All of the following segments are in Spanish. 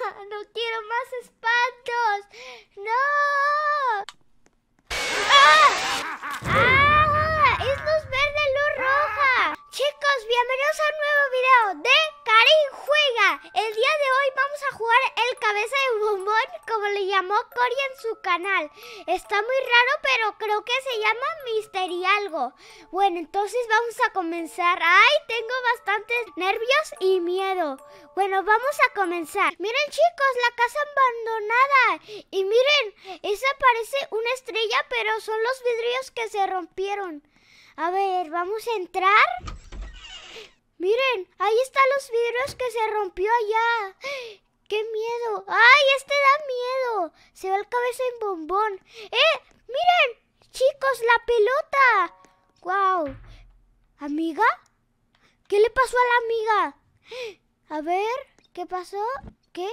¡No quiero más espantos! ¡No! ¡Ah! ¡Ah! ¡Es luz verde, luz roja! Chicos, bienvenidos a un nuevo video de... Karen juega. El día de hoy vamos a jugar el cabeza de bombón, como le llamó Cory en su canal. Está muy raro, pero creo que se llama Mister algo. Bueno, entonces vamos a comenzar. Ay, tengo bastantes nervios y miedo. Bueno, vamos a comenzar. Miren chicos, la casa abandonada. Y miren, esa parece una estrella, pero son los vidrios que se rompieron. A ver, vamos a entrar. Miren, ahí están los vidrios que se rompió allá. ¡Qué miedo! ¡Ay, este da miedo! Se va el cabeza en bombón. ¡Eh! ¡Miren! Chicos, la pelota. ¡Guau! ¿Amiga? ¿Qué le pasó a la amiga? A ver, ¿qué pasó? ¿Qué?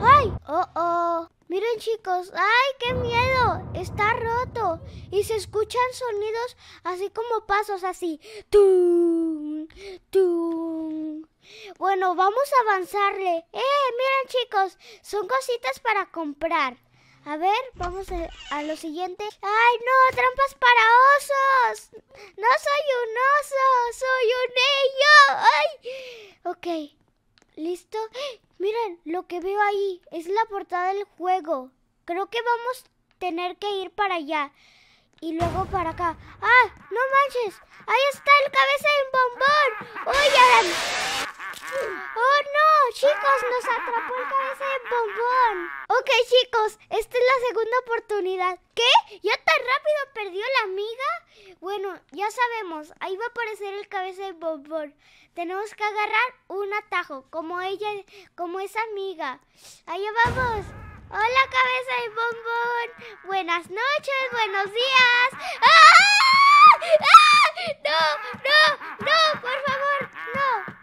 ¡Ay! ¡Oh, oh! Miren chicos, ¡ay, qué miedo! Está roto y se escuchan sonidos así como pasos así. ¡Tú! Bueno, vamos a avanzarle. ¡Eh! Miren chicos, son cositas para comprar. A ver, vamos a, lo siguiente. ¡Ay, no! ¡Trampas para osos! ¡No soy un oso! ¡Soy un ello! ¡Ay! Ok, listo. Miren, lo que veo ahí es la portada del juego. Creo que vamos a tener que ir para allá y luego para acá. ¡Ah! ¡No manches! ¡Ahí está el cabeza de bombón! ¡Oye! ¡Oh no! Chicos, nos atrapó el cabeza de bombón. Ok chicos, esta es la segunda oportunidad. ¿Qué? ¿Ya tan rápido perdió la amiga? Bueno, ya sabemos, ahí va a aparecer el cabeza de bombón. Tenemos que agarrar un atajo, como ella, como esa amiga. ahí vamos. Hola, cabeza de bombón. Buenas noches, buenos días. ¡Ah! ¡Ah! ¡No, no, no! Por favor, no.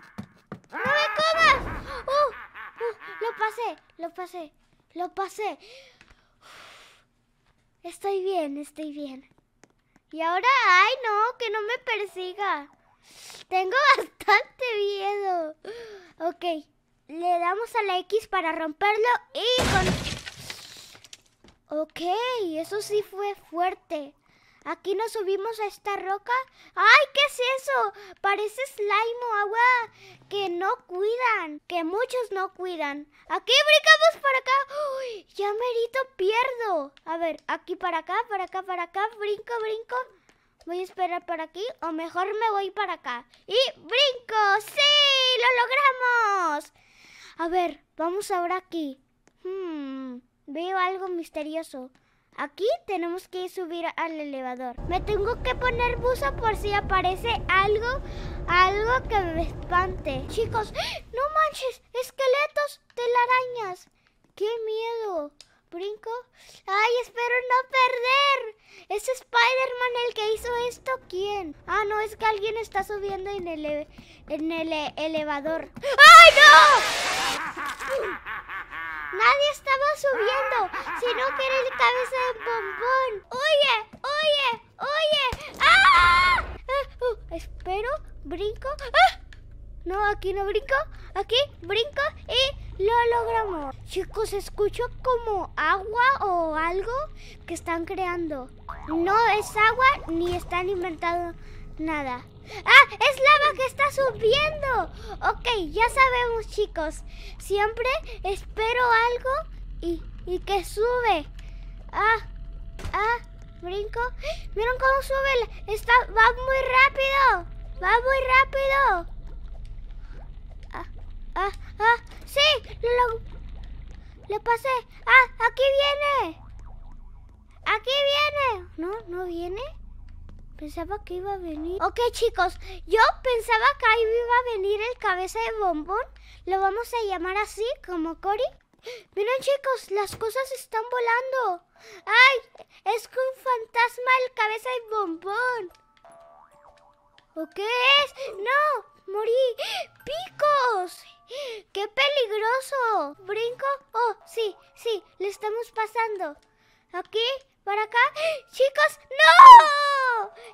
¡No me comas! Oh, oh, lo pasé, lo pasé, lo pasé. Estoy bien, estoy bien. Y ahora, ay, no, que no me persiga. Tengo bastante miedo. Ok, le damos a la X para romperlo y con... Ok, eso sí fue fuerte. Aquí nos subimos a esta roca. ¡Ay, qué es eso! Parece slime o agua que no cuidan, que muchos no cuidan. Aquí brincamos para acá. ¡Uy! Ya merito pierdo. A ver, aquí para acá, para acá, para acá. Brinco, brinco. Voy a esperar para aquí o mejor me voy para acá. Y brinco. ¡Sí! ¡Lo logramos! A ver, vamos ahora aquí. Hmm. Veo algo misterioso. Aquí tenemos que subir al elevador. Me tengo que poner buzo por si aparece algo, algo que me espante. Chicos, no manches, esqueletos, telarañas. ¡Qué miedo! Brinco. ¡Ay, espero no perder! ¿Es Spider-Man el que hizo esto? ¿Quién? Ah, no, es que alguien está subiendo en el, en el eh, elevador. ¡Ay, no! Nadie estaba subiendo, sino que era el cabeza de bombón. Oye, oye, oye. ¡Ah! ah uh, espero, brinco. Ah. No, aquí no brinco. Aquí brinco y lo logramos. Chicos, escucho como agua o algo que están creando. No es agua ni están inventando Nada. ¡Ah! ¡Es lava que está subiendo! Ok, ya sabemos chicos. Siempre espero algo y, que sube. Ah, ah, brinco. ¿Vieron cómo sube? Está, va muy rápido. Va muy rápido. Ah, ah, ah. Sí, lo, le pasé. Ah, aquí viene. Aquí viene. ¿No? ¿No viene? Pensaba que iba a venir. Ok, chicos, yo pensaba que ahí iba a venir el cabeza de bombón. Lo vamos a llamar así, como Cory. Miren, chicos, las cosas están volando. ¡Ay! Es un fantasma el cabeza de bombón. ¿O qué es? ¡No! ¡Morí! ¡Picos! ¡Qué peligroso! ¿Brinco? Oh, sí, sí, le estamos pasando. ¿Aquí? ¿Para acá? ¡Chicos! ¡No!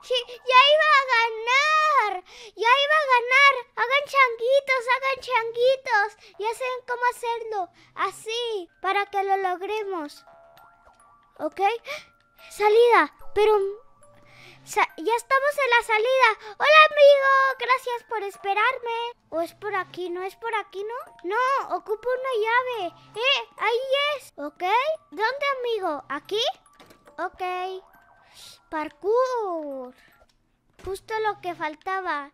sí, ya iba a ganar, ya iba a ganar. Hagan changuitos, hagan changuitos. Ya saben cómo hacerlo, así, para que lo logremos. ¿Ok? Salida, pero ya estamos en la salida. Hola amigo, gracias por esperarme. ¿O es por aquí? ¿No es por aquí, no? No, ocupo una llave. Eh, ahí es. ¿Ok? ¿Dónde amigo? ¿Aquí? Ok. Parkour. Justo lo que faltaba.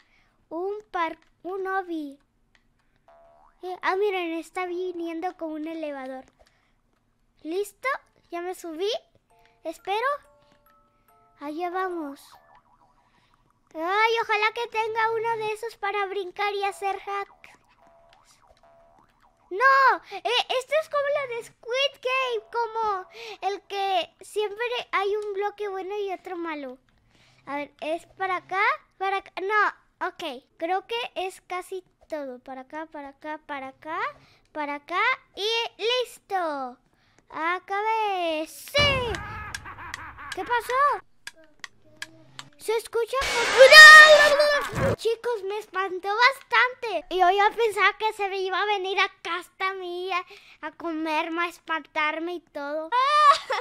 Un par un hobby. Eh, ah, miren, está viniendo con un elevador. ¿Listo? Ya me subí. Espero. Allá vamos. Ay, ojalá que tenga uno de esos para brincar y hacer hack. No, e, esto es como la de Squid Game, como el que siempre hay un bloque bueno y otro malo. A ver, es para acá, para acá. No, ok. Creo que es casi todo. Para acá, para acá, para acá, para acá y listo. Acabé. Sí. ¿Qué pasó? Se escucha Chicos, me espantó bastante. Y yo ya pensaba que se me iba a venir a hasta mía a, a comerme, a espantarme y todo.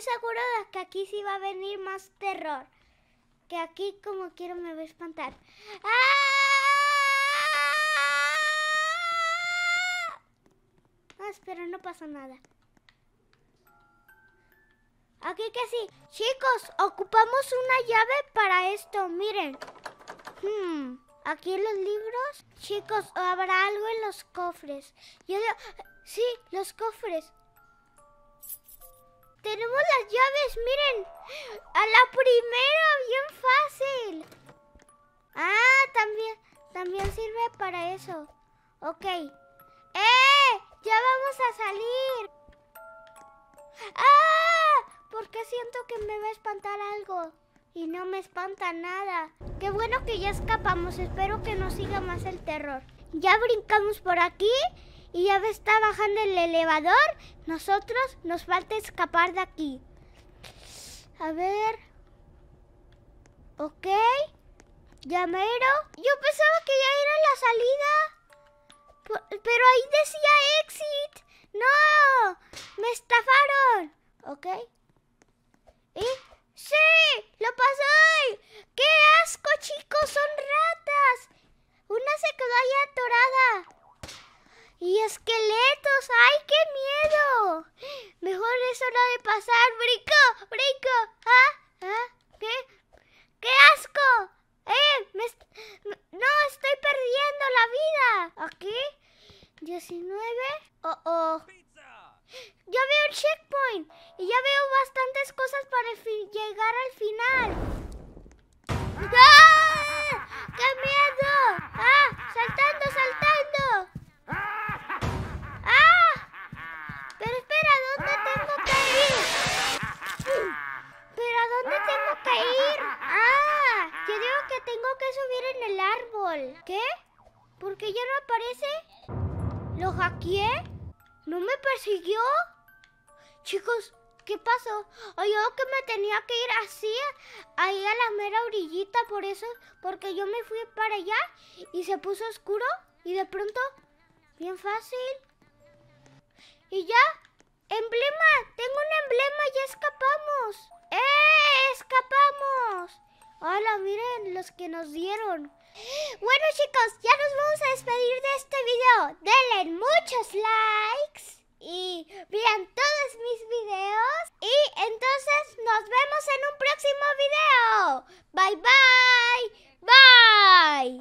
Seguro de que aquí sí va a venir más terror. Que aquí como quiero me voy a espantar. ¡Ah! No, espera, no pasa nada. Aquí que sí. Chicos, ocupamos una llave para esto, miren. Hmm, aquí en los libros. Chicos, habrá algo en los cofres. Yo digo, sí, los cofres. Tenemos las llaves, miren. A la primera, bien fácil. Ah, también, también sirve para eso. Ok. ¡Eh! Ya vamos a salir. ¡Ah! Porque siento que me va a espantar algo. Y no me espanta nada. Qué bueno que ya escapamos. Espero que no siga más el terror. Ya brincamos por aquí y ya está bajando el elevador. Nosotros nos falta escapar de aquí. A ver. Ok. Llamero. Yo pensaba que ya era la salida. Pero ahí decía exit. ¡No! ¡Me estafaron! Ok. ¿Y? ¡Sí! ¡Lo pasé! ¡Qué asco, chicos! ¡Son ratas! Una se quedó ahí atorada. ¡Y esqueletos! ¡Ay, qué miedo! Mejor es hora de pasar. ¡Brico! ¡Brico! ¿Ah? ¿Ah? ¿Qué? ¡Qué asco! ¡Eh! ¡No! ¡Estoy perdiendo la vida! ¿Aquí? 19. ¡Oh, oh! Ya veo el checkpoint y ya veo bastantes cosas para llegar al final. ¡Ah! ¡Qué miedo! ¡Ah! ¡Saltando, saltando! Pero espera, ¿dónde tengo que ir? ¿Pero a dónde tengo que ir? Ah, yo digo que tengo que subir en el árbol. ¿Qué? ¿Por qué ya no aparece? ¿Lo hackeé? ¿No me persiguió? Chicos, ¿qué pasó? Oye, yo que me tenía que ir así, ahí a la mera orillita, por eso, porque yo me fui para allá y se puso oscuro y de pronto, bien fácil, ¿Y ya? ¡Emblema! ¡Tengo un emblema! y escapamos! ¡Eh! ¡Escapamos! ¡Hola! Miren los que nos dieron. Bueno chicos, ya nos vamos a despedir de este video. Denle muchos likes y vean todos mis videos. Y entonces nos vemos en un próximo video. Bye bye. Bye.